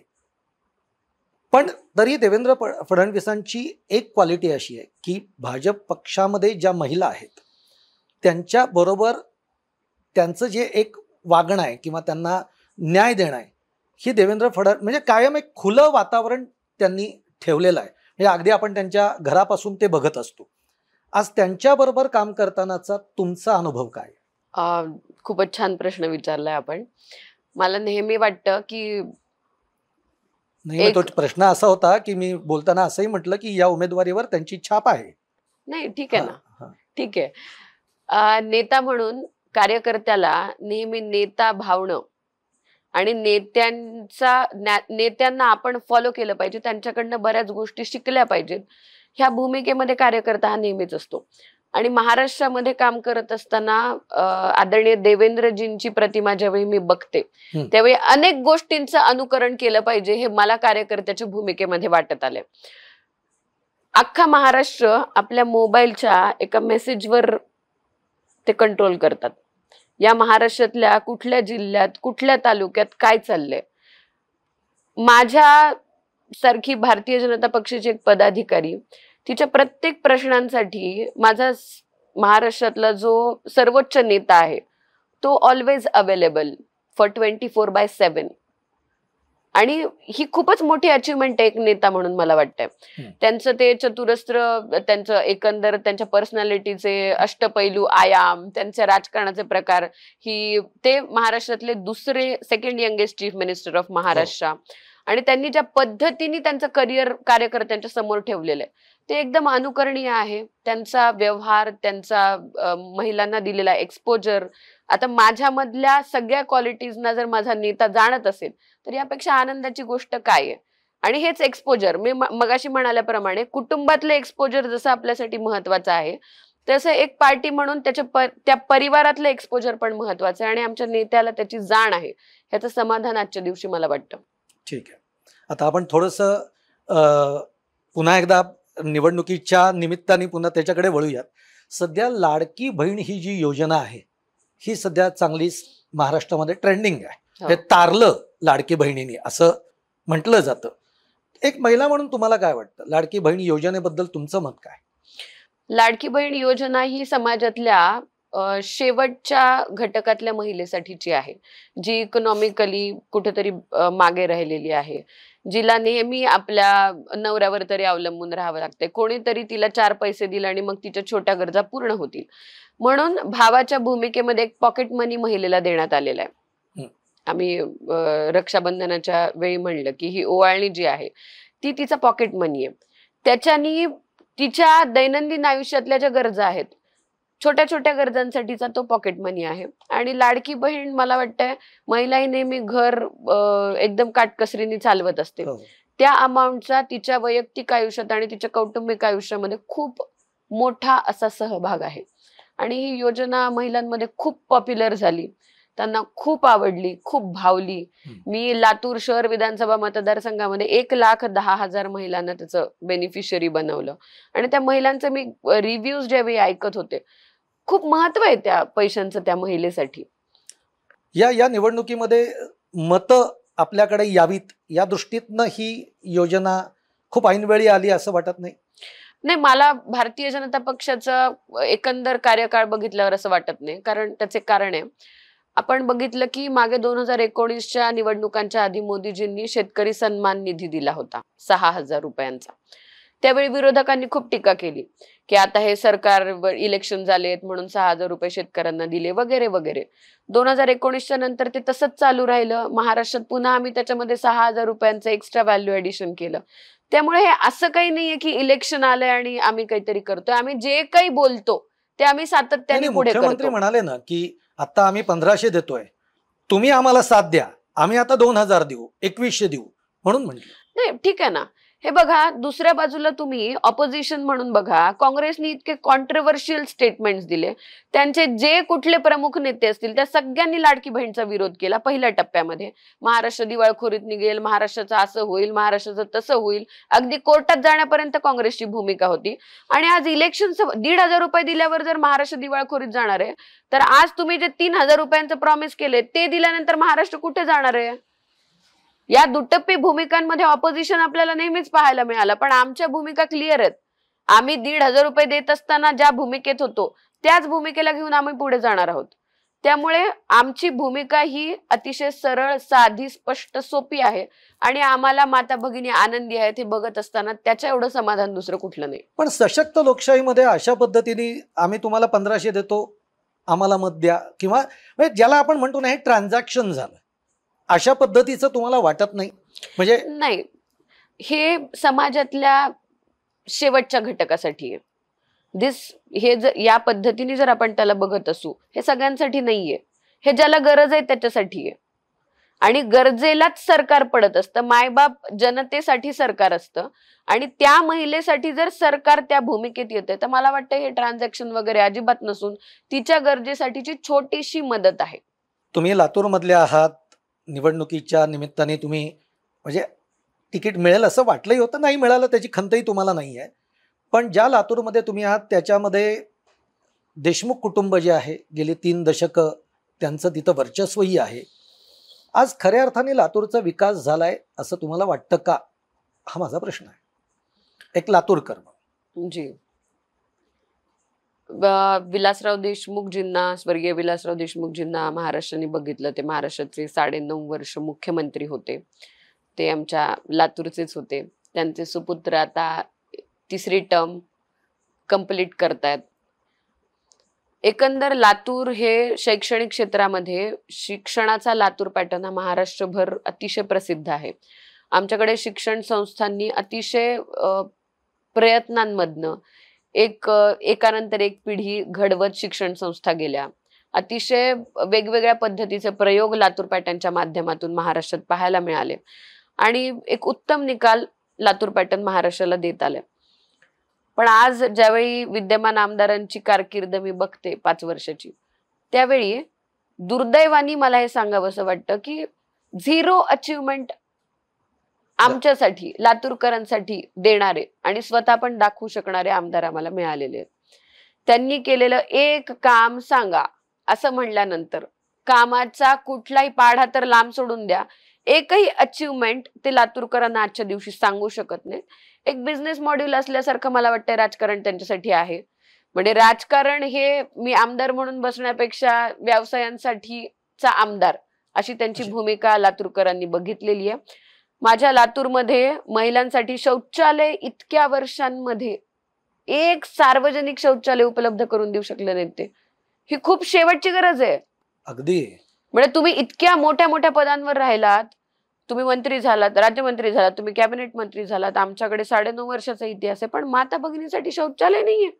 Speaker 2: पण तरी देवेंद्र फडणवीसांची एक क्वालिटी अशी आहे की भाजप पक्षामध्ये ज्या महिला आहेत त्यांच्या बरोबर त्यांचं जे एक वागणं आहे किंवा त्यांना न्याय देणं आहे ही देवेंद्र फडण म्हणजे कायम एक खुलं वातावरण त्यांनी ठेवलेलं आहे हे म्हणजे अगदी आपण त्यांच्या घरापासून ते बघत असतो आज त्यांच्याबरोबर काम करतानाचा तुमचा अनुभव काय
Speaker 1: खूपच छान प्रश्न विचारलाय आपण मला नेहमी वाटतं की
Speaker 2: नाही तो प्रश्न असा होता की मी बोलताना असंही म्हटलं की या उमेदवारीवर त्यांची छाप आहे
Speaker 1: नाही ठीक आहे ना ठीक आहे नेता म्हणून कार्यकर्त्याला नेहमी नेता भावणं आणि नेत्यांचा नेत्यांना आपण फॉलो केलं पाहिजे त्यांच्याकडनं बऱ्याच गोष्टी शिकल्या पाहिजेत ह्या भूमिकेमध्ये कार्यकर्ता हा नेहमीच असतो आणि महाराष्ट्रामध्ये काम करत असताना आदरणीय देवेंद्रजींची प्रतिमा ज्यावेळी मी बघते त्यावेळी अनेक गोष्टींचं अनुकरण केलं पाहिजे हे मला कार्यकर्त्याच्या भूमिकेमध्ये वाटत आले अख्खा महाराष्ट्र आपल्या मोबाईलच्या एका मेसेजवर ते कंट्रोल करतात या महाराष्ट्रातल्या कुठल्या जिल्ह्यात कुठल्या तालुक्यात काय चाललंय माझ्या सारखी भारतीय जनता पक्षाची एक पदाधिकारी तिच्या प्रत्येक प्रश्नांसाठी माझा महाराष्ट्रातला जो सर्वोच्च नेता आहे तो always available for twenty four by seven आणि ही खूपच मोठी अचीवमेंट आहे एक नेता म्हणून मला वाटतंय त्यांचं ते चतुरस्त्र त्यांचं एकंदर त्यांच्या पर्सनॅलिटीचे अष्टपैलू आयाम त्यांचे राजकारणाचे प्रकार ही ते महाराष्ट्रातले दुसरे second youngest chief minister of Maharashtra आणि त्यांनी ज्या पद्धतीने त्यांचं करिअर कार्यकर्त्यांच्या समोर ठेवलेलं आहे ते एकदम अनुकरणीय आहे त्यांचा व्यवहार त्यांचा महिलांना दिलेला एक्सपोजर आता माझ्यामधल्या सगळ्या क्वालिटीजना जर माझा नेता जाणत असेल तर यापेक्षा आनंदाची गोष्ट काय आहे आणि हेच एक्सपोजर मी मगाशी म्हणाल्याप्रमाणे कुटुंबातलं एक्सपोजर जसं आपल्यासाठी महत्वाचं आहे तसं एक पार्टी म्हणून त्याच्या पर, त्या परिवारातलं एक्सपोजर पण महत्वाचं आहे आणि आमच्या नेत्याला त्याची जाण आहे ह्याचं समाधान आजच्या दिवशी मला वाटतं
Speaker 2: ठीक आहे आता आपण थोडस पुन्हा एकदा निवडणुकीच्या निमित्ताने पुन्हा त्याच्याकडे वळूयात सध्या लाडकी बहीण ही जी योजना आहे ही सध्या चांगली महाराष्ट्रामध्ये ट्रेंडिंग आहे ते हो. तारलं लाडकी बहिणीने असं म्हटलं जातं एक महिला म्हणून तुम्हाला काय वाटतं लाडकी बहीण योजनेबद्दल तुमचं मत काय
Speaker 1: लाडकी बहीण योजना ही समाजातल्या शेवटच्या घटकातल्या महिलेसाठीची आहे जी इकॉनॉमिकली कुठेतरी मागे राहिलेली आहे जिला नेहमी आपल्या नवऱ्यावर तरी अवलंबून राहावं लागते कोणीतरी तिला चार पैसे दिले आणि मग तिच्या छोट्या गरजा पूर्ण होतील म्हणून भावाच्या भूमिकेमध्ये एक पॉकेट मनी महिलेला देण्यात आलेला आहे आम्ही रक्षाबंधनाच्या वेळी म्हणलं की ही ओवाळणी जी आहे ती तिचा पॉकेट मनी आहे त्याच्यानी तिच्या दैनंदिन आयुष्यातल्या ज्या गरजा आहेत छोट्या छोट्या गरजांसाठीचा तो पॉकेट मनी आहे आणि लाडकी बहीण मला वाटतंय ही नेहमी घर एकदम काटकसरीने चालवत असते हो. त्या अमाऊंटचा तिच्या वैयक्तिक आयुष्यात आणि तिच्या कौटुंबिक आयुष्यामध्ये खूप मोठा असा सहभाग आहे आणि ही योजना महिलांमध्ये खूप पॉप्युलर झाली त्यांना खूप आवडली खूप भावली मी लातूर शहर विधानसभा मतदारसंघामध्ये एक लाख दहा हजार महिलांना त्याचं बेनिफिशरी बनवलं आणि त्या महिलांचे मी रिव्ह्यूज ज्यावेळी ऐकत होते खूप महत्व आहे त्या पैशांचं त्या महिलेसाठी
Speaker 2: या या निवडणुकीमध्ये मतं आपल्याकडे यावीत या दृष्टीतनं ही योजना खूप ऐनवेळी आली असं वाटत नाही
Speaker 1: नाही मला भारतीय जनता पक्षाचं एकंदर कार्यकाळ बघितल्यावर असं वाटत नाही कारण त्याचे कारण आहे आपण बघितलं की मागे दोन हजार एकोणीसच्या निवडणुकांच्या आधी मोदीजींनी शेतकरी सन्मान निधी दिला होता सहा हजार रुपयांचा त्यावेळी विरोधकांनी खूप टीका केली की आता हे सरकार इलेक्शन झालेत म्हणून सहा हजार रुपये शेतकऱ्यांना दिले वगैरे वगैरे दोन हजार एकोणीसच्या नंतर ते तसंच चालू राहिलं महाराष्ट्रात पुन्हा आम्ही त्याच्यामध्ये सहा हजार रुपयांचं एक्स्ट्रा व्हॅल्यू ऍडिशन केलं त्यामुळे हे असं काही नाहीये की इलेक्शन आलंय आणि आम्ही काहीतरी करतोय आम्ही जे काही बोलतो ते आम्ही सातत्याने पुढे मुख्यमंत्री म्हणाले
Speaker 2: ना की आता आम्ही पंधराशे देतोय तुम्ही आम्हाला साथ द्या आम्ही आता दोन हजार देऊ एकवीसशे देऊ म्हणून म्हणजे
Speaker 1: नाही ठीक आहे ना हे बघा दुसऱ्या बाजूला तुम्ही ऑपोजिशन म्हणून बघा काँग्रेसने इतके कॉन्ट्रवर्शियल स्टेटमेंट दिले त्यांचे जे कुठले प्रमुख नेते असतील त्या सगळ्यांनी लाडकी बहीणचा विरोध केला पहिल्या टप्प्यामध्ये महाराष्ट्र दिवाळखोरीत निघेल महाराष्ट्राचं असं होईल महाराष्ट्राचं तसं होईल अगदी कोर्टात जाण्यापर्यंत काँग्रेसची भूमिका होती आणि आज इलेक्शन दीड हजार रुपये दिल्यावर जर महाराष्ट्र दिवाळखोरीत जाणार आहे तर आज तुम्ही जे तीन हजार रुपयांचं प्रॉमिस केले ते दिल्यानंतर महाराष्ट्र कुठे जाणार आहे या दुटप्पी भूमिकांमध्ये ऑपोजिशन आपल्याला नेहमीच पाहायला मिळालं पण आमच्या भूमिका क्लिअर आहेत आम्ही दीड हजार रुपये देत असताना ज्या भूमिकेत होतो त्याच भूमिकेला घेऊन आम्ही पुढे जाणार आहोत त्यामुळे आमची भूमिका ही अतिशय सरळ साधी स्पष्ट सोपी आहे आणि आम्हाला माता भगिनी आनंदी आहे हे बघत असताना त्याच्या एवढं समाधान दुसरं कुठलं नाही
Speaker 2: पण सशक्त लोकशाहीमध्ये अशा पद्धतीने आम्ही तुम्हाला पंधराशे देतो आम्हाला मत द्या किंवा म्हणजे ज्याला आपण म्हणतो ना हे ट्रान्झॅक्शन झालं अशा पद्धतीचं तुम्हाला वाटत नाही म्हणजे
Speaker 1: नाही हे समाजातल्या शेवटच्या घटकासाठी आहे दिस हे जर या पद्धतीने जर आपण त्याला बघत असू हे सगळ्यांसाठी नाहीये हे ज्याला गरज आहे त्याच्यासाठी आहे आणि गरजेलाच सरकार पडत असतं मायबाप जनतेसाठी सरकार असतं आणि त्या महिलेसाठी जर सरकार त्या भूमिकेत येते तर मला वाटतं हे ट्रान्झॅक्शन वगैरे अजिबात नसून तिच्या गरजेसाठीची छोटीशी मदत आहे
Speaker 2: तुम्ही लातूर मधले आहात निवडणुकीच्या निमित्ताने तुम्ही म्हणजे तिकीट मिळेल असं वाटलंही होतं नाही मिळालं त्याची खंतही तुम्हाला नाही आहे पण ज्या लातूरमध्ये तुम्ही आहात त्याच्यामध्ये देशमुख कुटुंब जे आहे गेली तीन दशकं त्यांचं तिथं वर्चस्वही आहे आज खऱ्या अर्थाने लातूरचा विकास झाला आहे असं तुम्हाला वाटतं का हा माझा प्रश्न आहे एक लातूरकर जी
Speaker 1: विलासराव देशमुखजींना स्वर्गीय विलासराव देशमुख देशमुखजींना महाराष्ट्राने बघितलं ते महाराष्ट्राचे नऊ वर्ष मुख्यमंत्री होते ते आमच्या लातूरचेच होते त्यांचे सुपुत्र आता तिसरी टर्म कंप्लीट करतायत एकंदर लातूर हे शैक्षणिक क्षेत्रामध्ये शिक्षणाचा लातूर पॅटर्न हा महाराष्ट्रभर अतिशय प्रसिद्ध आहे आमच्याकडे शिक्षण संस्थांनी अतिशय प्रयत्नांमधनं एक एकानंतर एक पिढी घडवत शिक्षण संस्था गेल्या अतिशय वेगवेगळ्या पद्धतीचे प्रयोग लातूर पॅटर्नच्या माध्यमातून महाराष्ट्रात पाहायला मिळाले आणि एक उत्तम निकाल लातूर पॅटर्न महाराष्ट्राला देत आले पण आज ज्यावेळी विद्यमान आमदारांची कारकीर्द मी बघते पाच वर्षाची त्यावेळी दुर्दैवानी मला हे सांगावं असं वाटतं की झिरो अचीवमेंट आमच्यासाठी लातूरकरांसाठी देणारे आणि स्वतः पण दाखवू शकणारे आमदार आम्हाला मिळालेले त्यांनी केलेलं एक काम सांगा असं म्हणल्यानंतर कामाचा कुठलाही पाढा तर लांब सोडून द्या एकही अचिव्हमेंट ते लातूरकरांना आजच्या दिवशी सांगू शकत नाहीत एक बिझनेस मॉड्यूल असल्यासारखं मला वाटतं राजकारण त्यांच्यासाठी आहे म्हणजे राजकारण हे मी आमदार म्हणून बसण्यापेक्षा व्यवसायांसाठीचा आमदार अशी त्यांची भूमिका लातूरकरांनी बघितलेली आहे माझ्या लातूरमध्ये महिलांसाठी शौचालय इतक्या वर्षांमध्ये एक सार्वजनिक शौचालय उपलब्ध करून देऊ शकले नाहीत ते ही खूप शेवटची गरज आहे अगदी म्हणजे तुम्ही इतक्या मोठ्या मोठ्या पदांवर राहिलात तुम्ही मंत्री झालात राज्यमंत्री झालात तुम्ही कॅबिनेट मंत्री झालात आमच्याकडे साडेनऊ वर्षाचा इतिहास आहे पण माता भगिनीसाठी शौचालय नाहीये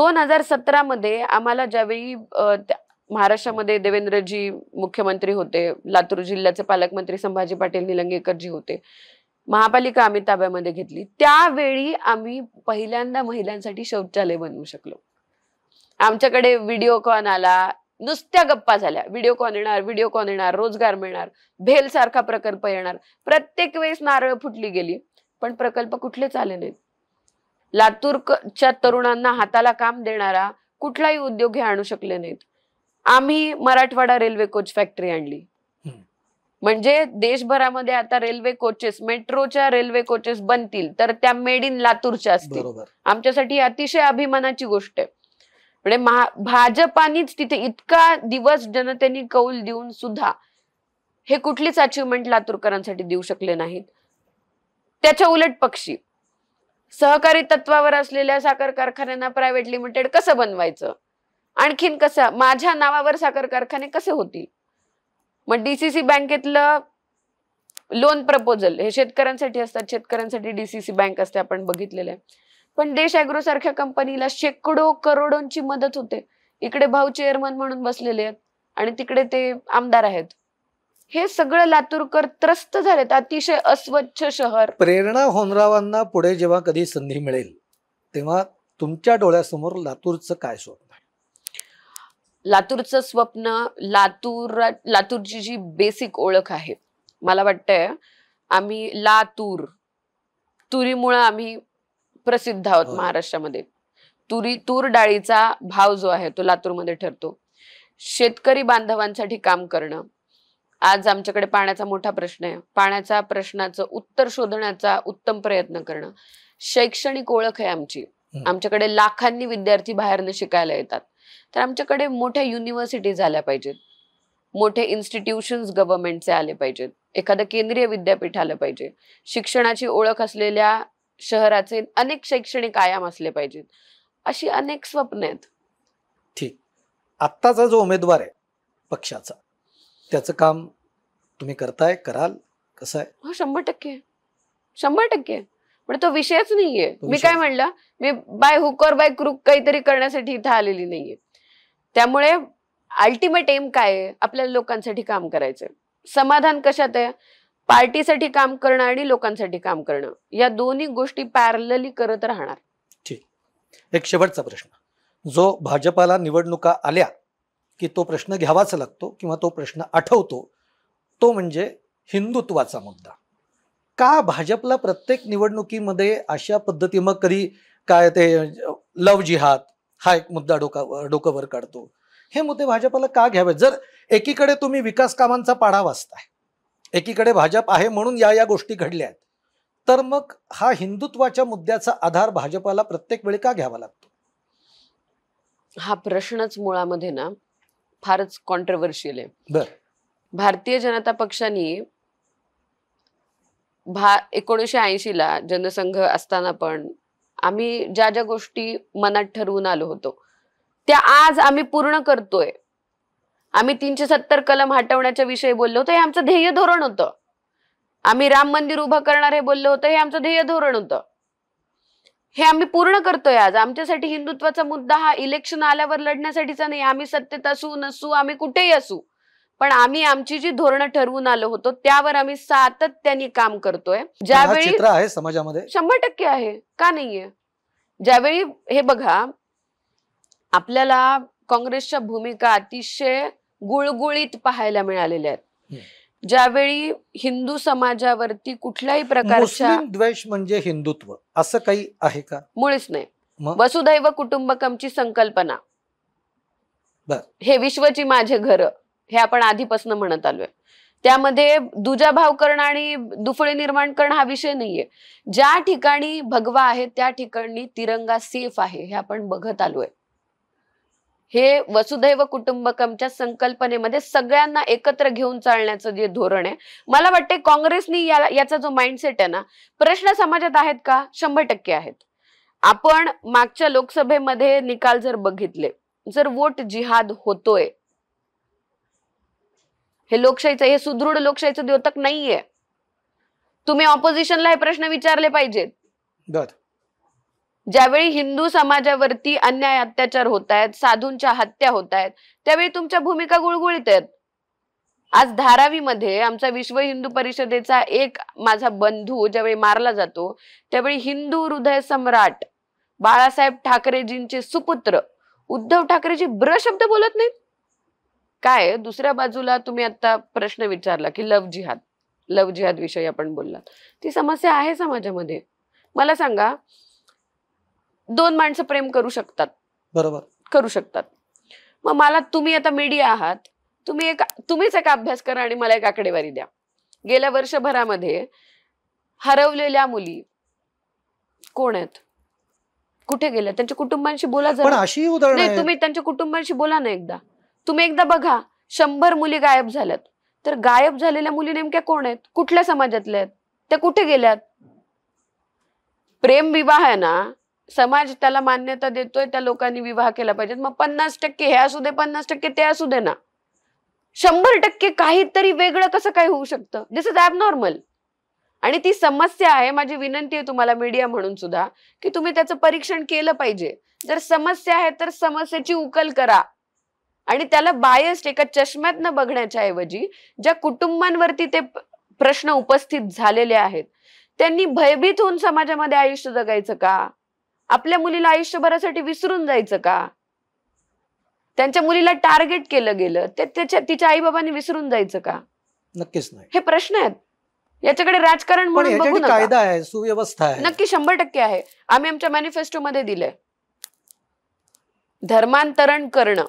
Speaker 1: दोन हजार सतरा मध्ये आम्हाला ज्यावेळी महाराष्ट्रामध्ये देवेंद्रजी मुख्यमंत्री होते लातूर जिल्ह्याचे पालकमंत्री संभाजी पाटील निलंगेकरजी होते महापालिका आम्ही ताब्यामध्ये घेतली त्यावेळी आम्ही पहिल्यांदा महिलांसाठी शौचालय बनवू शकलो आमच्याकडे व्हिडिओ कॉन आला नुसत्या गप्पा झाल्या व्हिडिओ कॉन येणार व्हिडिओ कॉन येणार रोजगार मिळणार भेल सारखा प्रकल्प येणार प्रत्येक वेळेस नारळ फुटली गेली पण प्रकल्प कुठलेच आले नाहीत लातूरच्या तरुणांना हाताला काम देणारा कुठलाही उद्योग हे आणू शकले नाहीत आम्ही मराठवाडा रेल्वे कोच फॅक्टरी आणली म्हणजे देशभरामध्ये आता रेल्वे कोचेस मेट्रोच्या रेल्वे कोचेस बनतील तर त्या मेड इन लातूरच्या असतील आमच्यासाठी अतिशय अभिमानाची गोष्ट आहे म्हणजे भाजपानीच तिथे इतका दिवस जनतेने कौल देऊन सुद्धा हे कुठलीच अचिव्हमेंट लातूरकरांसाठी देऊ शकले नाहीत त्याच्या उलट पक्षी सहकारी तत्वावर असलेल्या साखर कारखान्यांना प्रायव्हेट लिमिटेड कसं बनवायचं आणखीन कसं माझ्या नावावर साखर कारखाने कसे होतील मग डीसीसी बँकेतलं लोन प्रपोजल हे शेतकऱ्यांसाठी असतात शेतकऱ्यांसाठी डीसीसी बँक असते आपण बघितलेलं आहे पण देश अॅग्रो सारख्या कंपनीला शेकडो करोडोंची मदत होते इकडे भाऊ चेअरमन म्हणून बसलेले आहेत आणि तिकडे ते आमदार आहेत हे सगळं लातूरकर त्रस्त झालेत अतिशय अस्वच्छ शहर
Speaker 2: प्रेरणा होनरावांना पुढे जेव्हा कधी संधी मिळेल तेव्हा तुमच्या डोळ्यासमोर लातूरचं काय सोड
Speaker 1: लातूरचं स्वप्न लातूर लातूरची जी बेसिक ओळख आहे मला वाटतंय आम्ही लातूर तुरीमुळं आम्ही प्रसिद्ध आहोत हो. महाराष्ट्रामध्ये तुरी तूर डाळीचा भाव जो आहे तो लातूरमध्ये ठरतो शेतकरी बांधवांसाठी काम करणं आज आमच्याकडे पाण्याचा मोठा प्रश्न आहे पाण्याचा प्रश्नाचं उत्तर शोधण्याचा उत्तम प्रयत्न करणं शैक्षणिक ओळख आहे आमची आमच्याकडे लाखांनी विद्यार्थी बाहेरनं शिकायला येतात तर आमच्याकडे मोठ्या युनिव्हर्सिटीज आल्या पाहिजेत मोठे इन्स्टिट्यूशन्स गव्हर्नमेंटचे आले पाहिजेत एखादं केंद्रीय विद्यापीठ आलं पाहिजे शिक्षणाची ओळख असलेल्या शहराचे अनेक शैक्षणिक कायम असले पाहिजेत अशी अनेक स्वप्न आहेत
Speaker 2: ठीक आत्ताचा जो उमेदवार आहे पक्षाचा त्याचं काम तुम्ही करताय कराल कसं आहे
Speaker 1: हा शंभर टक्के शंभर टक्के पण तो विषयच नाहीये मी काय म्हणलं मी बाय हुकर बाय क्रुक काहीतरी करण्यासाठी इथं आलेली नाहीये त्यामुळे अल्टिमेट एम काय आपल्याला लोकांसाठी काम करायचं समाधान कशात आहे पार्टीसाठी काम करणं आणि लोकांसाठी काम करणं या दोन्ही गोष्टी पॅरलली करत राहणार
Speaker 2: ठीक एक शेवटचा प्रश्न जो भाजपाला निवडणुका आल्या की तो प्रश्न घ्यावाच लागतो किंवा तो प्रश्न आठवतो तो म्हणजे हिंदुत्वाचा मुद्दा का भाजपला प्रत्येक निवडणुकीमध्ये अशा पद्धती मग कधी काय ते लव जिहाद हा एक मुद्दा डोका वर काढतो हे मुद्दे भाजपाला का घ्यावे जर एकीकडे तुम्ही विकास कामांचा पाढा वाचताय एकीकडे भाजप आहे म्हणून या या गोष्टी घडल्या आहेत तर मग हा हिंदुत्वाच्या मुद्द्याचा आधार भाजपाला प्रत्येक वेळी का घ्यावा लागतो
Speaker 1: हा प्रश्नच मुळामध्ये ना फारच कॉन्ट्रवर्शियल आहे बर भारतीय जनता पक्षाने भा एकोणीसशे ऐंशी ला जनसंघ असताना पण आम्ही ज्या ज्या गोष्टी मनात ठरवून आलो होतो त्या आज आम्ही पूर्ण करतोय आम्ही तीनशे सत्तर कलम हटवण्याच्या विषयी बोललो होतो हे आमचं ध्येय धोरण होतं आम्ही राम मंदिर उभं करणार हे बोललो होतं हे आमचं ध्येय धोरण होतं हे आम्ही पूर्ण करतोय आज आमच्यासाठी हिंदुत्वाचा मुद्दा हा इलेक्शन आल्यावर लढण्यासाठीचा नाही आम्ही सत्तेत असू नसू आम्ही कुठेही असू पण आम्ही आमची जी धोरणं ठरवून आलो होतो त्यावर आम्ही सातत्याने काम करतोय ज्यावेळी आहे समाजामध्ये शंभर टक्के आहे का नाहीये ज्यावेळी हे बघा आपल्याला काँग्रेसच्या भूमिका अतिशय गुळगुळीत पाहायला मिळालेल्या आहेत ज्यावेळी हिंदू समाजावरती कुठल्याही प्रकारच्या
Speaker 2: द्वेष म्हणजे हिंदुत्व असं काही आहे का
Speaker 1: मुळीच नाही वसुधैव कुटुंबकमची संकल्पना हे विश्वची माझे घर हे आपण आधीपासून म्हणत आलोय त्यामध्ये दुजा भाव करणं आणि दुफळे निर्माण करणं हा विषय नाहीये ज्या ठिकाणी भगवा आहे त्या ठिकाणी तिरंगा सेफ आहे हे आपण बघत आलोय हे वसुधैव कुटुंबकमच्या संकल्पनेमध्ये सगळ्यांना एकत्र घेऊन चालण्याचं जे धोरण आहे मला वाटते काँग्रेसनी याचा जो माइंडसेट आहे ना प्रश्न समाजात आहेत का शंभर टक्के आहेत आपण मागच्या लोकसभेमध्ये निकाल जर बघितले जर वोट जिहाद होतोय हे लोकशाहीचं हे सुदृढ लोकशाहीचं द्योतक नाहीये तुम्ही ऑपोजिशनला हे प्रश्न विचारले पाहिजेत ज्यावेळी हिंदू समाजावरती अन्याय अत्याचार होत आहेत साधूंच्या हत्या होत आहेत त्यावेळी तुमच्या भूमिका गुळगुळीत आहेत आज धारावीमध्ये आमचा विश्व हिंदू परिषदेचा एक माझा बंधू ज्यावेळी मारला जातो त्यावेळी हिंदू हृदय सम्राट बाळासाहेब ठाकरेजींचे सुपुत्र उद्धव ठाकरेजी ब्र शब्द बोलत नाहीत काय दुसऱ्या बाजूला तुम्ही आता प्रश्न विचारला की लव जिहाद लव जिहाद विषयी आपण बोललात ती समस्या आहे समाजामध्ये मला सांगा दोन माणसं प्रेम करू शकतात बरोबर करू शकतात मग मला तुम्ही आता मीडिया आहात तुम्ही एक तुम्हीच एक अभ्यास करा आणि मला एक आकडेवारी द्या गेल्या वर्षभरामध्ये हरवलेल्या मुली कोण आहेत कुठे गेल्या त्यांच्या कुटुंबांशी बोला जरा अशी नाही तुम्ही त्यांच्या कुटुंबांशी बोला ना एकदा तुम्ही एकदा बघा शंभर मुली गायब झाल्यात तर गायब झालेल्या मुली नेमक्या कोण आहेत कुठल्या समाजातल्या आहेत त्या कुठे गेल्यात प्रेम विवाह आहे ना समाज त्याला मान्यता देतोय त्या लोकांनी विवाह केला पाहिजे मग पन्नास टक्के हे असू दे पन्नास टक्के ते असू दे ना शंभर टक्के काहीतरी वेगळं कसं काय होऊ शकतं दिस इज ॲबनॉर्मल आणि ती समस्या आहे माझी विनंती आहे तुम्हाला मीडिया म्हणून सुद्धा की तुम्ही त्याचं परीक्षण केलं पाहिजे जर समस्या आहे तर समस्येची उकल करा आणि त्याला बायस्ट एका चष्म्यातनं बघण्याच्या ऐवजी ज्या कुटुंबांवरती ते प्रश्न उपस्थित झालेले आहेत त्यांनी भयभीत होऊन समाजामध्ये आयुष्य जगायचं का आपल्या मुलीला आयुष्यभरासाठी विसरून जायचं का त्यांच्या मुलीला टार्गेट केलं गेलं ते त्याच्या तिच्या आई बाबांनी विसरून जायचं का नक्कीच नाही हे प्रश्न आहेत याच्याकडे राजकारण म्हणून बघू कायदा
Speaker 2: आहे सुव्यवस्था आहे नक्की
Speaker 1: शंभर टक्के आहे आम्ही आमच्या मॅनिफेस्टो मध्ये दिलंय धर्मांतरण करणं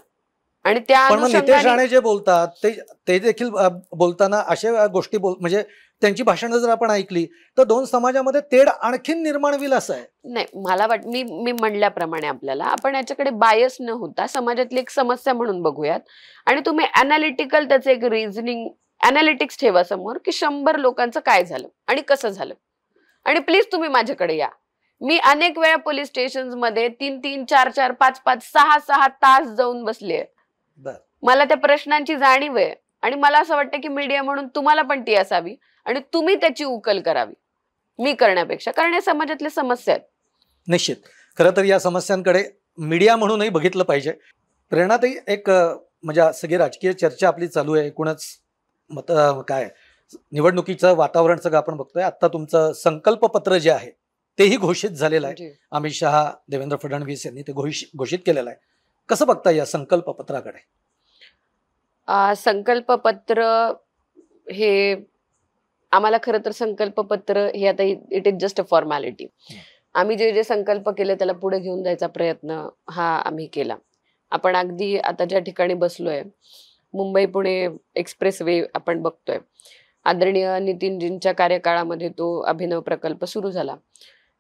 Speaker 2: आणि त्या नितेश राणे जे बोलतात ते ते देखील बोलताना अशा गोष्टी बोल म्हणजे त्यांची भाषण जर आपण ऐकली तर दोन समाजामध्ये तेढ आणखीन निर्माण होईल असं आहे
Speaker 1: नाही मला वाट मी मी म्हणल्याप्रमाणे आपल्याला आपण याच्याकडे बायस न होता समाजातली एक समस्या म्हणून बघूयात आणि तुम्ही अनालिटिकल त्याचं एक रिझनिंग अनालिटिक्स ठेवा समोर की शंभर लोकांचं काय झालं आणि कसं झालं आणि प्लीज तुम्ही माझ्याकडे या मी अनेक वेळा पोलीस स्टेशन मध्ये तीन तीन चार चार पाच पाच सहा सहा तास जाऊन बसले मला त्या प्रश्नांची जाणीव आहे आणि मला असं वाटतं की मीडिया म्हणून तुम्हाला पण ती असावी आणि तुम्ही त्याची उकल करावी मी करण्यापेक्षा कारण या समाजातल्या समस्या आहेत
Speaker 2: निश्चित खरं तर या समस्यांकडे मीडिया म्हणूनही बघितलं पाहिजे प्रेरणातही एक म्हणजे सगळी राजकीय चर्चा आपली चालू आहे एकूणच मत काय निवडणुकीचं वातावरण सगळं आपण बघतोय आता तुमचं संकल्पपत्र जे आहे तेही घोषित झालेलं आहे अमित शहा देवेंद्र फडणवीस यांनी ते घोषित केलेलं आहे कसं बघता या संकल्प
Speaker 1: पत्र हे आम्हाला खरं तर संकल्प पत्र हे आता it is just a formality आम्ही जे जे संकल्प केले त्याला पुढे घेऊन जायचा प्रयत्न हा आम्ही केला आपण अगदी आता ज्या ठिकाणी बसलोय मुंबई पुणे एक्सप्रेस वे आपण बघतोय आदरणीय नितीनजींच्या कार्यकाळामध्ये तो अभिनव प्रकल्प सुरू झाला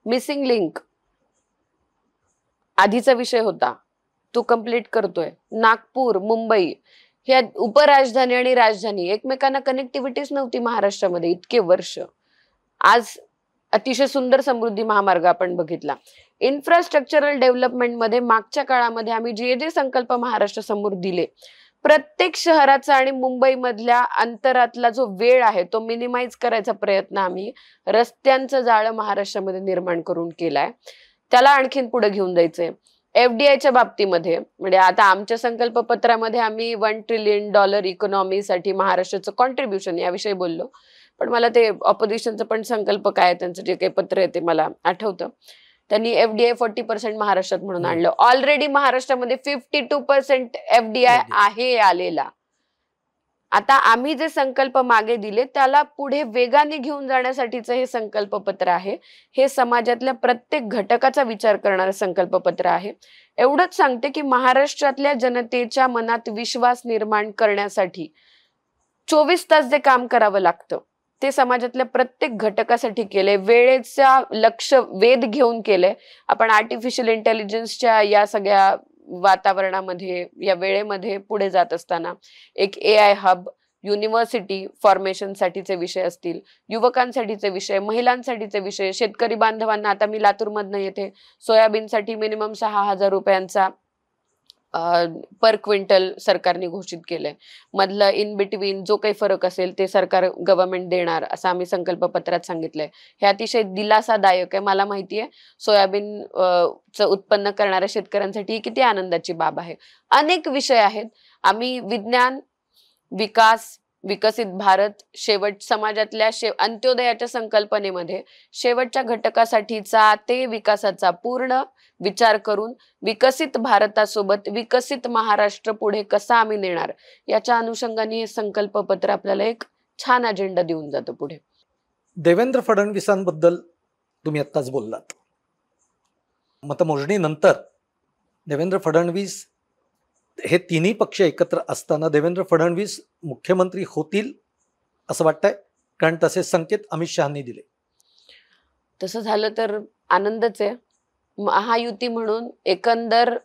Speaker 1: मिसिंग लिंक आधीचा विषय होता तो कम्प्लीट करतोय नागपूर मुंबई ह्या उपराजधानी आणि राजधानी एकमेकांना कनेक्टिव्हिटीच नव्हती महाराष्ट्रामध्ये इतके वर्ष आज अतिशय सुंदर समृद्धी महामार्ग आपण बघितला इन्फ्रास्ट्रक्चरल डेव्हलपमेंट मध्ये मागच्या काळामध्ये आम्ही जे जे संकल्प महाराष्ट्र समोर दिले प्रत्येक शहराचा आणि मुंबई मधल्या अंतरातला जो वेळ आहे तो मिनिमाइज करायचा प्रयत्न आम्ही रस्त्यांचं जाळं महाराष्ट्रामध्ये निर्माण करून केलाय त्याला आणखीन पुढे घेऊन जायचंय एफडीआयच्या बाबतीमध्ये म्हणजे आता आमच्या संकल्प पत्रामध्ये आम्ही वन ट्रिलियन डॉलर इकॉनॉमीसाठी महाराष्ट्राचं कॉन्ट्रीब्युशन याविषयी बोललो पण मला ते ऑपोजिशनचं पण संकल्प काय त्यांचं जे काही पत्र आहे ते मला आठवतं त्यांनी एफडीआय फोर्टी पर्सेंट महाराष्ट्रात म्हणून आणलं ऑलरेडी महाराष्ट्रामध्ये फिफ्टी टू पर्सेंट एफडीआय आहे आलेला आता आम्ही जे संकल्प मागे दिले त्याला पुढे वेगाने घेऊन जाण्यासाठीचं हे संकल्प पत्र आहे हे समाजातल्या प्रत्येक घटकाचा विचार करणारं संकल्प पत्र आहे एवढंच सांगते की महाराष्ट्रातल्या जनतेच्या मनात विश्वास निर्माण करण्यासाठी चोवीस तास जे काम करावं लागतं ते समाजातल्या प्रत्येक घटकासाठी केले वेळेचा लक्ष वेध घेऊन केले आपण आर्टिफिशियल इंटेलिजन्सच्या या सगळ्या वातावरणामध्ये या वेळेमध्ये पुढे जात असताना एक ए आय हब युनिव्हर्सिटी फॉर्मेशनसाठीचे विषय असतील युवकांसाठीचे विषय महिलांसाठीचे विषय शेतकरी बांधवांना आता मी लातूरमधनं येते सोयाबीनसाठी मिनिमम सहा हजार रुपयांचा पर क्विंटल सरकारने घोषित केलंय मधलं इन बिटवीन जो काही फरक असेल ते सरकार गव्हर्नमेंट देणार असं आम्ही संकल्प पत्रात सांगितलंय हे अतिशय दिलासादायक आहे मला माहिती आहे सोयाबीन च उत्पन्न करणाऱ्या शेतकऱ्यांसाठी किती आनंदाची बाब आहे अनेक विषय आहेत आम्ही विज्ञान विकास विकसित भारत शेवट समाजातल्या शेव अंत्योदयाच्या संकल्पनेमध्ये शेवटच्या घटकासाठीचा ते विकासाचा पूर्ण विचार करून विकसित भारतासोबत विकसित महाराष्ट्र पुढे कसा आम्ही नेणार याच्या अनुषंगाने हे संकल्पपत्र आपल्याला एक छान अजेंडा देऊन जातो पुढे
Speaker 2: देवेंद्र फडणवीसांबद्दल तुम्ही आत्ताच बोललात मतमोजणीनंतर देवेंद्र फडणवीस हे तिन्ही पक्ष एकत्र असताना देवेंद्र फडणवीस मुख्यमंत्री होतील असं वाटतंय कारण तसे संकेत अमित शहानी दिले
Speaker 1: तसं झालं तर आनंदच आहे महायुती म्हणून एकंदर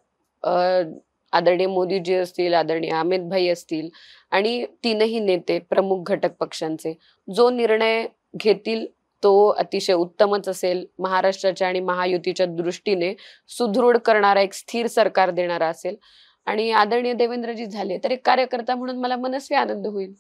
Speaker 1: आदरणीय मोदीजी असतील आदरणीय अमित भाई असतील आणि तीनही नेते प्रमुख घटक पक्षांचे जो निर्णय घेतील तो अतिशय उत्तमच असेल महाराष्ट्राच्या आणि महायुतीच्या दृष्टीने सुदृढ करणारा एक स्थिर सरकार देणारा असेल आणि आदरणीय देवेंद्रजी झाले तर एक कार्यकर्ता म्हणून मला मनस्वी आनंद होईल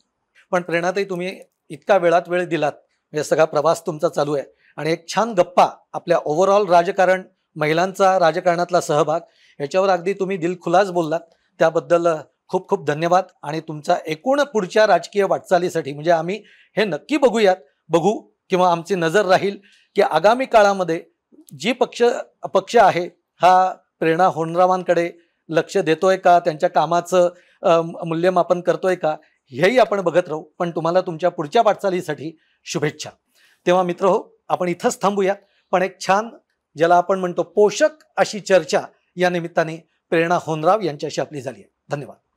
Speaker 2: पण प्रेरणाताई तुम्ही इतका वेळात वेळ दिलात म्हणजे सगळा प्रवास तुमचा चालू आहे आणि एक छान गप्पा आपल्या ओव्हरऑल राजकारण महिलांचा राजकारणातला सहभाग याच्यावर अगदी तुम्ही दिलखुलास बोललात त्याबद्दल खूप खूप धन्यवाद आणि तुमचा एकूण पुढच्या राजकीय वाटचालीसाठी म्हणजे आम्ही हे नक्की बघूयात बघू किंवा आमची नजर राहील की आगामी काळामध्ये जी पक्ष पक्ष आहे हा प्रेरणा होणरावांकडे लक्ष देतोय का त्यांच्या कामाचं मूल्यमापन करतोय का हेही आपण बघत राहू पण तुम्हाला तुमच्या पुढच्या वाटचालीसाठी शुभेच्छा तेव्हा मित्र हो आपण इथंच थांबूया पण एक छान ज्याला आपण म्हणतो पोषक अशी चर्चा या निमित्ताने प्रेरणा होनराव यांच्याशी आपली झाली आहे धन्यवाद